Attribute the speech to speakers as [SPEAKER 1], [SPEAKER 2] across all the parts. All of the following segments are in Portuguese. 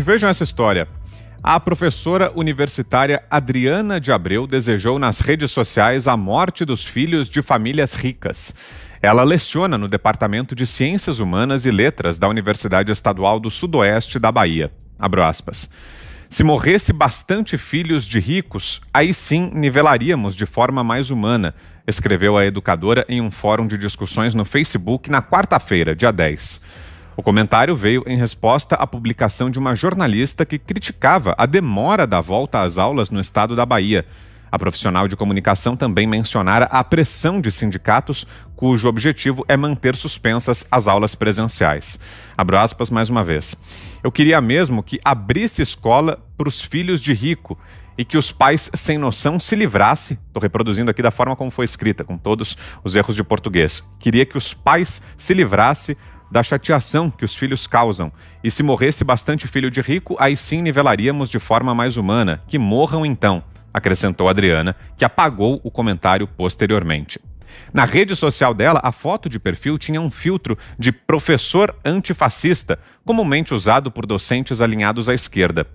[SPEAKER 1] Vejam essa história. A professora universitária Adriana de Abreu desejou nas redes sociais a morte dos filhos de famílias ricas. Ela leciona no Departamento de Ciências Humanas e Letras da Universidade Estadual do Sudoeste da Bahia. Abro aspas. Se morresse bastante filhos de ricos, aí sim nivelaríamos de forma mais humana, escreveu a educadora em um fórum de discussões no Facebook na quarta-feira, dia 10. O comentário veio em resposta à publicação de uma jornalista que criticava a demora da volta às aulas no estado da Bahia. A profissional de comunicação também mencionara a pressão de sindicatos, cujo objetivo é manter suspensas as aulas presenciais. Abro aspas mais uma vez. Eu queria mesmo que abrisse escola para os filhos de rico e que os pais sem noção se livrassem. Estou reproduzindo aqui da forma como foi escrita, com todos os erros de português. Queria que os pais se livrassem da chateação que os filhos causam, e se morresse bastante filho de rico, aí sim nivelaríamos de forma mais humana, que morram então, acrescentou Adriana, que apagou o comentário posteriormente. Na rede social dela, a foto de perfil tinha um filtro de professor antifascista, comumente usado por docentes alinhados à esquerda.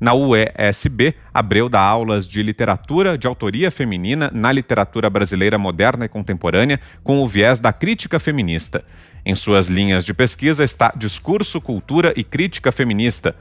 [SPEAKER 1] Na UESB, Abreu dá aulas de literatura de autoria feminina na literatura brasileira moderna e contemporânea com o viés da crítica feminista. Em suas linhas de pesquisa está discurso, cultura e crítica feminista.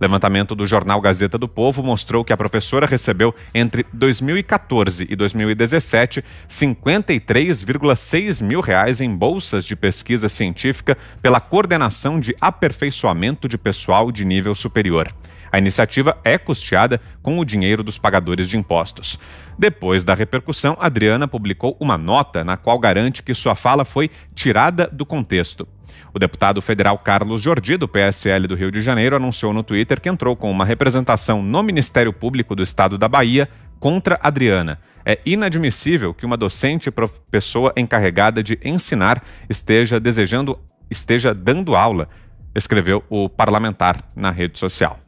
[SPEAKER 1] Levantamento do jornal Gazeta do Povo mostrou que a professora recebeu entre 2014 e 2017 53,6 mil reais em bolsas de pesquisa científica pela coordenação de aperfeiçoamento de pessoal de nível superior. A iniciativa é custeada com o dinheiro dos pagadores de impostos. Depois da repercussão, Adriana publicou uma nota na qual garante que sua fala foi tirada do contexto. O deputado federal Carlos Jordi, do PSL do Rio de Janeiro, anunciou no Twitter que entrou com uma representação no Ministério Público do Estado da Bahia contra Adriana. É inadmissível que uma docente pessoa encarregada de ensinar esteja desejando esteja dando aula, escreveu o parlamentar na rede social.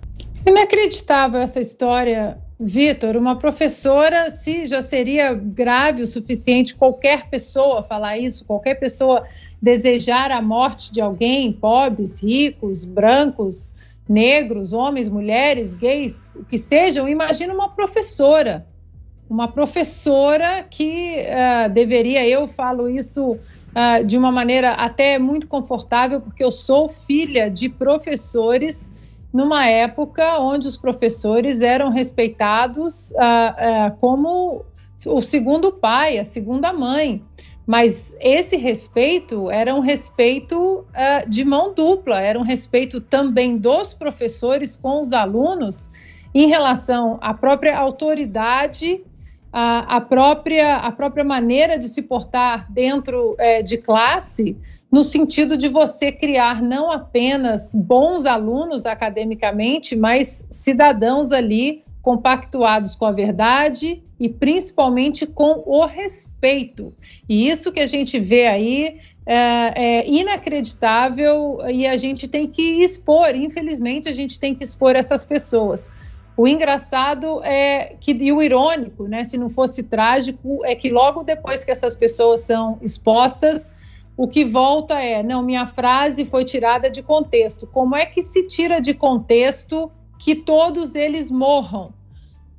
[SPEAKER 2] É inacreditável essa história, Vitor. Uma professora, se já seria grave o suficiente qualquer pessoa falar isso, qualquer pessoa desejar a morte de alguém, pobres, ricos, brancos, negros, homens, mulheres, gays, o que sejam, imagina uma professora. Uma professora que uh, deveria, eu falo isso Uh, de uma maneira até muito confortável, porque eu sou filha de professores numa época onde os professores eram respeitados ah, ah, como o segundo pai, a segunda mãe. Mas esse respeito era um respeito ah, de mão dupla, era um respeito também dos professores com os alunos em relação à própria autoridade a, a, própria, a própria maneira de se portar dentro é, de classe, no sentido de você criar não apenas bons alunos academicamente, mas cidadãos ali compactuados com a verdade e principalmente com o respeito. E isso que a gente vê aí é, é, inacreditável e a gente tem que expor, infelizmente, a gente tem que expor essas pessoas. O engraçado é que, e o irônico, né, se não fosse trágico, é que logo depois que essas pessoas são expostas, o que volta é: não, minha frase foi tirada de contexto. Como é que se tira de contexto que todos eles morram?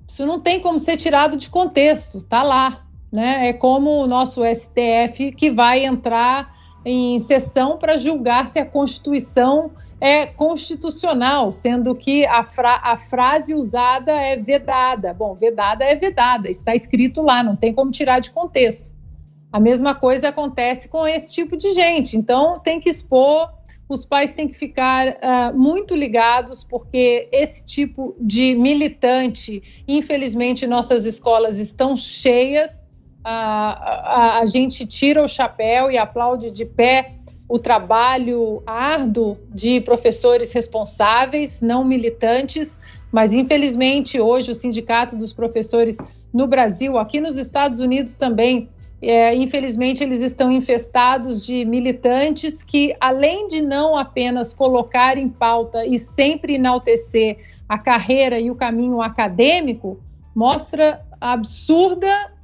[SPEAKER 2] Isso não tem como ser tirado de contexto, tá lá. Né? É como o nosso STF que vai entrar em sessão para julgar se a Constituição é constitucional, sendo que a, fra a, frase usada é vedada. Bom, vedada é vedada, está escrito lá, não tem como tirar de contexto. A mesma coisa acontece com esse tipo de gente, então tem que expor, os pais têm que ficar uh, muito ligados, porque esse tipo de militante, infelizmente, nossas escolas estão cheias a, a, a gente tira o chapéu e aplaude de pé o trabalho árduo de professores responsáveis, não militantes, mas infelizmente hoje o Sindicato dos Professores no Brasil, aqui nos Estados Unidos também, é, infelizmente eles estão infestados de militantes que, além de não apenas colocar em pauta e sempre enaltecer a carreira e o caminho acadêmico, mostra absurda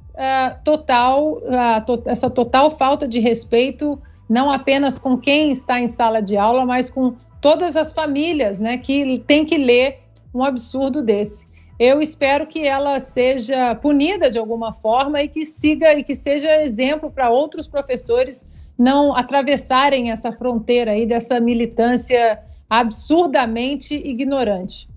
[SPEAKER 2] total, uh, to essa total falta de respeito, não apenas com quem está em sala de aula, mas com todas as famílias, né, que tem que ler um absurdo desse. Eu espero que ela seja punida de alguma forma e que siga e que seja exemplo para outros professores não atravessarem essa fronteira aí dessa militância absurdamente ignorante.